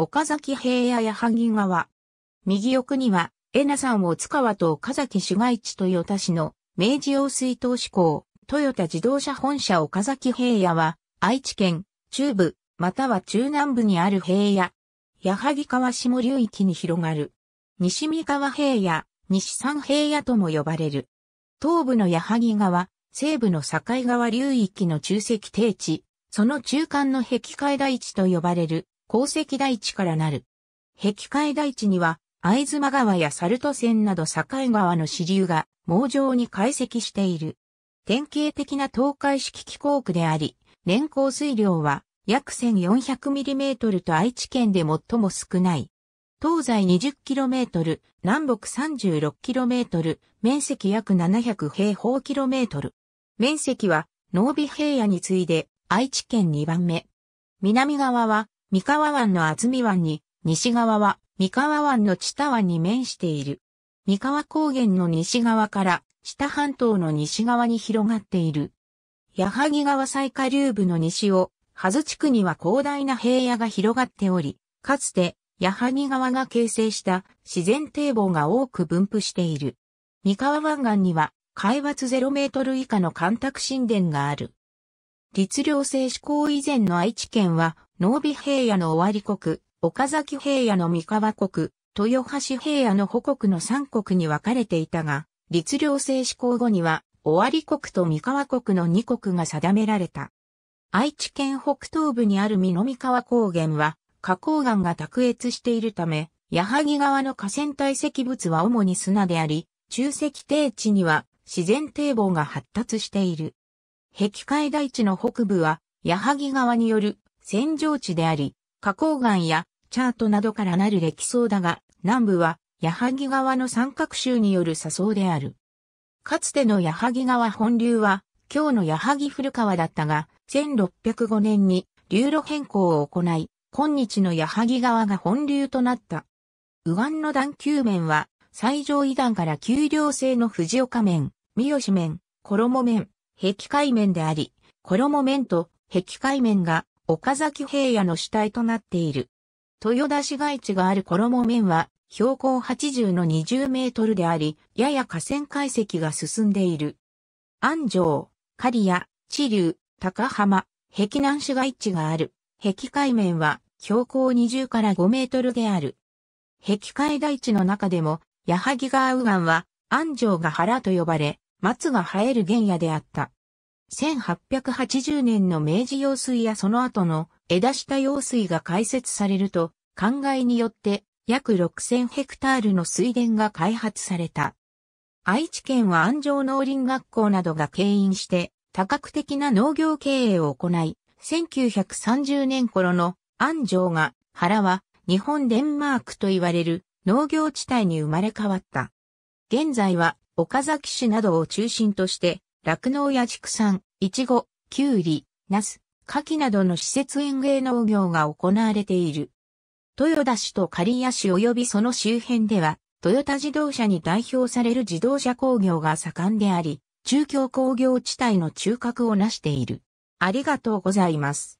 岡崎平野矢作川。右奥には、恵那山を津川と岡崎市街地豊田市の明治用水頭市港、豊田自動車本社岡崎平野は、愛知県中部または中南部にある平野。矢作川下流域に広がる。西三河平野、西三平野とも呼ばれる。東部の矢作川、西部の境川流域の中石低地、その中間の壁海台地と呼ばれる鉱石台地からなる。壁海台地には、藍妻川やサルト線など境川の支流が、網状に解析している。典型的な東海式気候区であり、年降水量は約 1400mm と愛知県で最も少ない。東西 20km、南北 36km、面積約700平方キロメートル。面積は、濃尾平野に次いで愛知県2番目。南側は三河湾の厚見湾に、西側は三河湾の知多湾に面している。三河高原の西側から北半島の西側に広がっている。矢作川最下流部の西を、はず地区には広大な平野が広がっており、かつて矢作川が形成した自然堤防が多く分布している。三河湾岸には海抜0メートル以下の干拓神殿がある。律令制施行以前の愛知県は、濃尾平野の尾張国、岡崎平野の三河国、豊橋平野の保国の三国に分かれていたが、律令制施行後には、尾張国と三河国の二国が定められた。愛知県北東部にある三河高原は、花崗岩が卓越しているため、矢作川の河川堆積物は主に砂であり、中石低地には自然堤防が発達している。壁海台地の北部は、矢作川による扇状地であり、花崗岩やチャートなどからなる歴層だが、南部は矢作川の三角州による砂層である。かつての矢作川本流は、今日の矢作古川だったが、1605年に流路変更を行い、今日の矢作川が本流となった。右岸の段丘面は、最上位段から丘陵性の藤岡面、三好面、衣面、壁海面であり、衣面と壁海面が岡崎平野の主体となっている。豊田市街地がある衣面は標高80の20メートルであり、やや河川解析が進んでいる。安城、刈谷、地流、高浜、壁南市街地がある。壁海面は標高20から5メートルである。壁海台地の中でも、矢作川右岸は安城が原と呼ばれ、松が生える原野であった。1880年の明治用水やその後の枝下用水が開設されると、考えによって約6000ヘクタールの水田が開発された。愛知県は安城農林学校などが経営して多角的な農業経営を行い、1930年頃の安城が原は日本デンマークと言われる農業地帯に生まれ変わった。現在は岡崎市などを中心として、酪農や畜産、いちご、きゅうり、ナス、牡蠣などの施設園芸農業が行われている。豊田市と刈谷市及びその周辺では、トヨタ自動車に代表される自動車工業が盛んであり、中京工業地帯の中核を成している。ありがとうございます。